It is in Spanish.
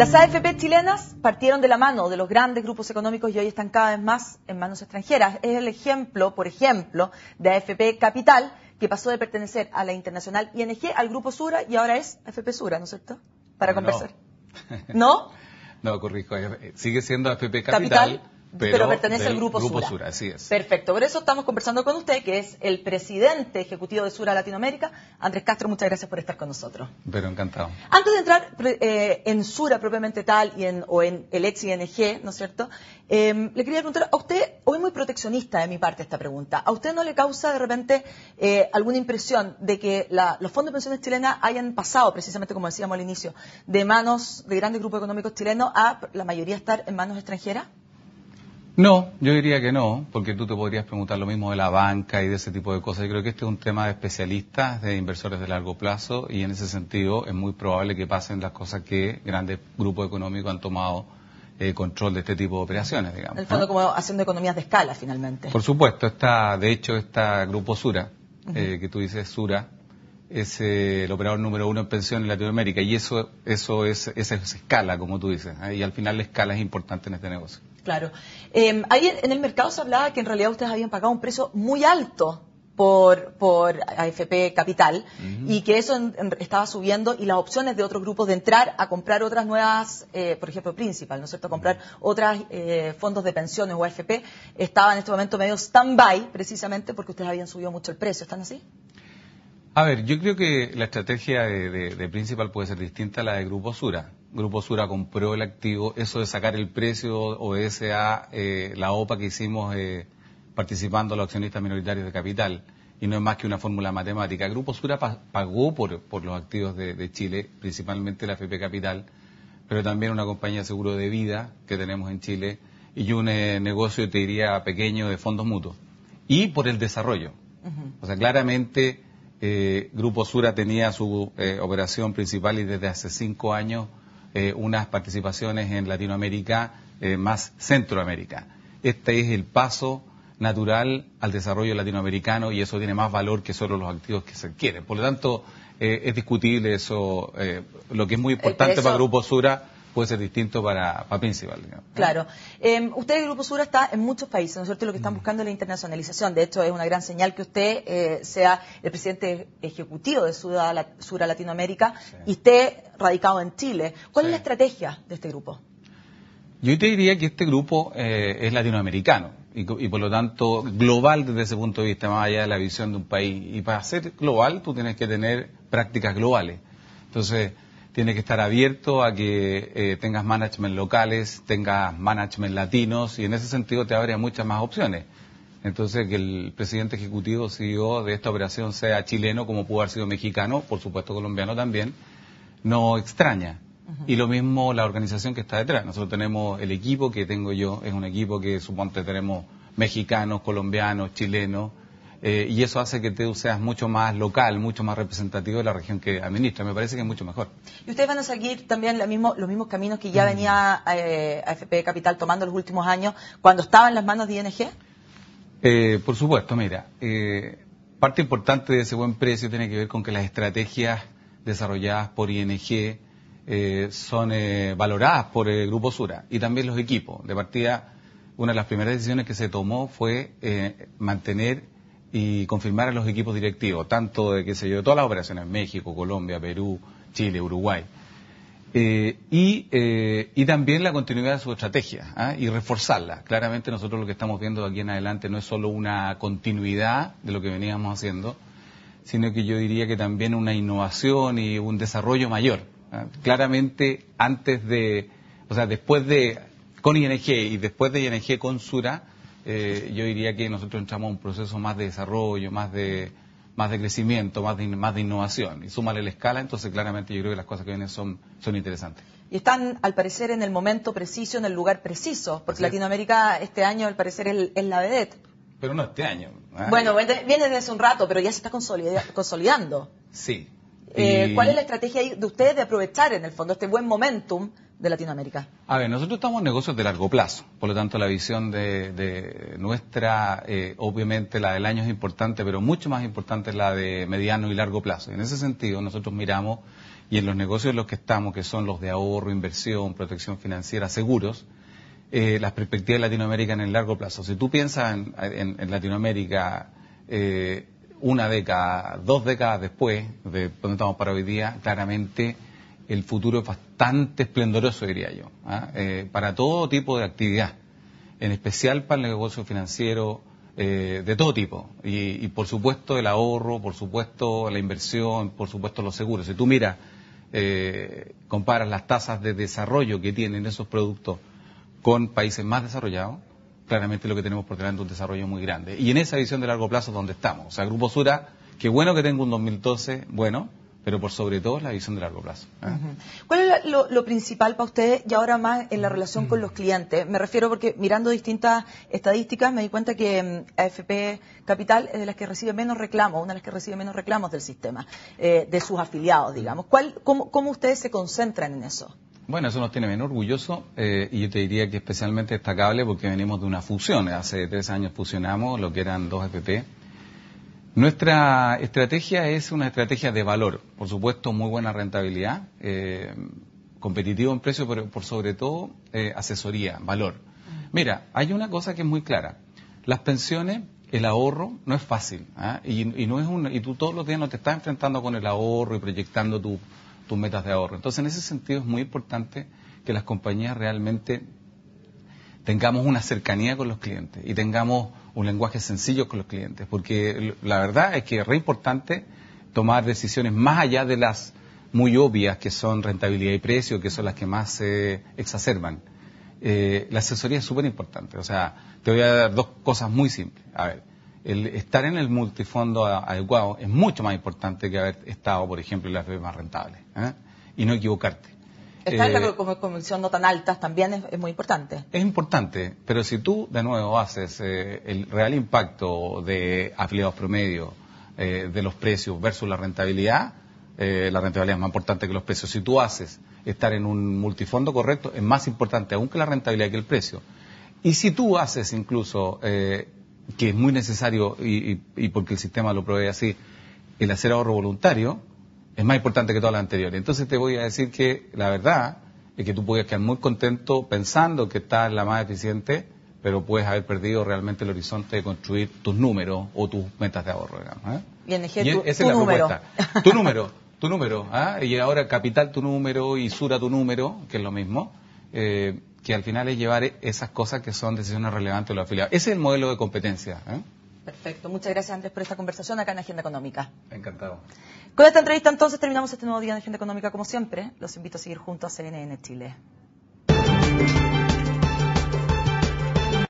Las AFP chilenas partieron de la mano de los grandes grupos económicos y hoy están cada vez más en manos extranjeras. Es el ejemplo, por ejemplo, de AFP Capital, que pasó de pertenecer a la Internacional ING al Grupo Sura y ahora es AFP Sura, ¿no es cierto? Para conversar. ¿No? no, corrijo. Eh, sigue siendo AFP ¿Capital? pero, pertenece al Grupo, Sura. Así es. Perfecto, por eso estamos conversando con usted, que es el presidente ejecutivo de Sura Latinoamérica. Andrés Castro, muchas gracias por estar con nosotros. Pero encantado. Antes de entrar eh, en Sura propiamente tal y en, o en el ex ING, ¿no es cierto? Em, le quería preguntar, a usted, hoy muy proteccionista de mi parte esta pregunta, ¿a usted no le causa de repente eh, alguna impresión de que los fondos de pensiones chilenas hayan pasado, precisamente como decíamos al inicio, de manos de grandes grupos económicos chilenos a la mayoría estar en manos extranjeras? No, yo diría que no, porque tú te podrías preguntar lo mismo de la banca y de ese tipo de cosas. Yo creo que este es un tema de especialistas, de inversores de largo plazo, y en ese sentido es muy probable que pasen las cosas que grandes grupos económicos han tomado eh, control de este tipo de operaciones, digamos. En el fondo, como haciendo economías de escala, finalmente. Por supuesto, está, de hecho, está Grupo Sura, eh, que tú dices Sura, es eh, el operador número uno en pensión en Latinoamérica y eso eso es esa es escala como tú dices ¿eh? y al final la escala es importante en este negocio claro em, ahí en el mercado se hablaba que en realidad ustedes habían pagado un precio muy alto por, por AFP Capital y que eso estaba subiendo y las opciones de otros grupos de entrar a comprar otras nuevas, eh, por ejemplo, Principal, ¿no es cierto?, a comprar otros fondos de pensiones o AFP, estaba en este momento medio stand-by precisamente porque ustedes habían subido mucho el precio, ¿están así? A ver, yo creo que la estrategia de, Principal puede ser distinta a la de Grupo Sura. Grupo Sura compró el activo, eso de sacar el precio obedece a eh, la OPA que hicimos eh, participando a los accionistas minoritarios de capital y no es más que una fórmula matemática. Grupo Sura pagó por, por, los activos de, Chile, principalmente la FP Capital, pero también una compañía de seguro de vida que tenemos en Chile y un eh, negocio, te diría, pequeño de fondos mutuos. Y por el desarrollo. O sea, claramente eh, Grupo Sura tenía su eh, operación principal y desde hace cinco años eh, unas participaciones en Latinoamérica más Centroamérica. Este es el paso natural al desarrollo latinoamericano y eso tiene más valor que solo los activos que se adquieren. Por lo tanto, es discutible eso, lo que es muy importante para Grupo Sura puede ser distinto para, para Principal. Claro. Eh, usted, el Grupo Sura, está en muchos países, ¿no es Lo que están mm. buscando es la internacionalización. De hecho, es una gran señal que usted eh, sea el presidente ejecutivo de Sura, Latinoamérica y esté radicado en Chile. ¿Cuál es la estrategia de este grupo? Yo te diría que este grupo eh, es latinoamericano y, y, por lo tanto global desde ese punto de vista, más allá de la visión de un país. Y para ser global tú tienes que tener prácticas globales. Entonces, tiene que estar abierto a que eh, tengas management locales, tengas management latinos y en ese sentido te abre muchas más opciones. Entonces, que el presidente ejecutivo, CEO de esta operación sea chileno, como pudo haber sido mexicano, por supuesto colombiano también, no extraña. Y lo mismo la organización que está detrás. Nosotros tenemos el equipo que tengo yo, es un equipo que suponte tenemos mexicanos, colombianos, chilenos, eh, y eso hace que te seas mucho más local, mucho más representativo de la región que administra. Me parece que es mucho mejor. Y ustedes van a seguir también mismo, los mismos caminos que ya mm. venía eh, AFP Capital tomando los últimos años cuando estaba en las manos de ING. Eh, por supuesto, mira, parte importante de ese buen precio tiene que ver con que las estrategias desarrolladas por ING son valoradas por el Grupo Sura y también los equipos. De partida, una de las primeras decisiones que se tomó fue mantener y confirmar a los equipos directivos, tanto de, qué se yo, todas las operaciones, México, Colombia, Perú, Chile, Uruguay. Eh, y, eh, y, también la continuidad de su estrategia ¿ah? y reforzarla. Claramente nosotros lo que estamos viendo aquí en adelante no es solo una continuidad de lo que veníamos haciendo, sino que yo diría que también una innovación y un desarrollo mayor. ¿ah? Claramente antes de, o sea, después de, con ING y después de ING con Sura, eh, yo diría que nosotros entramos a un proceso más de desarrollo, más de, más de crecimiento, más de, más de innovación. Y súmale la escala, entonces claramente yo creo que las cosas que vienen son, son interesantes. Y están, al parecer, en el momento preciso, en el lugar preciso, porque Latinoamérica este año, al parecer, es, la vedette. Pero no este año. Ah. Bueno, viene desde un rato, pero ya se está consolidando. Sí. Eh, ¿Cuál es la estrategia de ustedes de aprovechar, en el fondo, este buen momentum de Latinoamérica? A ver, nosotros estamos en negocios de largo plazo, por lo tanto la visión de, nuestra, eh, obviamente la del año es importante, pero mucho más importante es la de mediano y largo plazo. En ese sentido, nosotros miramos y en los negocios en los que estamos, que son los de ahorro, inversión, protección financiera, seguros, eh, las perspectivas de Latinoamérica en el largo plazo. Si tú piensas en, Latinoamérica eh, una década, dos décadas después de donde estamos para hoy día, claramente el futuro es bastante esplendoroso, diría yo, ¿ah? eh, para todo tipo de actividad, en especial para el negocio financiero eh, de todo tipo. Y, por supuesto el ahorro, por supuesto la inversión, por supuesto los seguros. Si tú miras, eh, comparas las tasas de desarrollo que tienen esos productos con países más desarrollados, claramente lo que tenemos por delante es un desarrollo muy grande. Y en esa visión de largo plazo donde estamos. O sea, Grupo Sura, qué bueno que tengo un 2012, bueno, pero por sobre todo la visión de largo plazo. ¿Cuál es lo, principal para ustedes y ahora más en la relación con los clientes? Me refiero porque mirando distintas estadísticas me di cuenta que mm, AFP Capital es de las que recibe menos reclamos, una de las que recibe menos reclamos del sistema, eh, de sus afiliados, digamos. ¿Cuál, cómo, ustedes se concentran en eso? Bueno, eso nos tiene bien orgulloso eh, y yo te diría que especialmente destacable porque venimos de una fusión. Hace tres años fusionamos lo que eran dos FP nuestra estrategia es una estrategia de valor, por supuesto, muy buena rentabilidad, eh, competitivo en precio, pero por sobre todo eh, asesoría, valor. Mira, hay una cosa que es muy clara. Las pensiones, el ahorro no es fácil ¿ah? y, no es y tú todos los días no te estás enfrentando con el ahorro y proyectando tus metas de ahorro. Entonces, en ese sentido es muy importante que las compañías realmente tengamos una cercanía con los clientes y tengamos un lenguaje sencillo con los clientes, porque la verdad es que es re importante tomar decisiones más allá de las muy obvias que son rentabilidad y precio, que son las que más se exacerban. Eh, la asesoría es súper importante. O sea, te voy a dar dos cosas muy simples. A ver, el estar en el multifondo adecuado es mucho más importante que haber estado, por ejemplo, en las redes más rentables ¿eh? y no equivocarte. Estar en eh, con comisión no tan altas también es, muy importante. Es importante, pero si tú de nuevo haces eh, el real impacto de afiliados promedio, eh, de los precios versus la rentabilidad, la rentabilidad es más importante que los precios. Si tú haces estar en un multifondo correcto, es más importante aún que la rentabilidad que el precio. Y si tú haces incluso, que es muy necesario y, y, y porque el sistema lo provee así, el hacer ahorro voluntario, es más importante que todas las anteriores. Entonces te voy a decir que la verdad es que tú puedes quedar muy contento pensando que estás la más eficiente, pero puedes haber perdido realmente el horizonte de construir tus números o tus metas de ahorro. ¿eh? tu, es número. Tu número, tu número. ¿ah? Y ahora Capital tu número y Sura tu número, que es lo mismo, eh, que al final es llevar esas cosas que son decisiones relevantes de los afiliados. Ese es el modelo de competencia. ¿eh? Perfecto. Muchas gracias, Andrés, por esta conversación acá en Agenda Económica. Encantado. Con esta entrevista, entonces, terminamos este nuevo día en Agenda Económica, como siempre. Los invito a seguir juntos a CNN Chile.